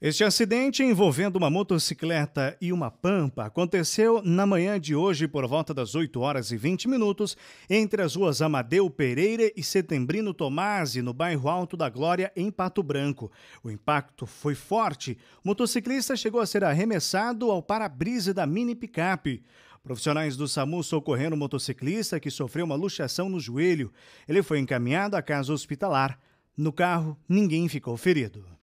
Este acidente envolvendo uma motocicleta e uma pampa aconteceu na manhã de hoje por volta das 8 horas e 20 minutos entre as ruas Amadeu Pereira e Setembrino Tomasi, no bairro Alto da Glória, em Pato Branco. O impacto foi forte. O motociclista chegou a ser arremessado ao para-brisa da mini picape. Profissionais do SAMU socorreram o motociclista que sofreu uma luxação no joelho. Ele foi encaminhado à casa hospitalar. No carro, ninguém ficou ferido.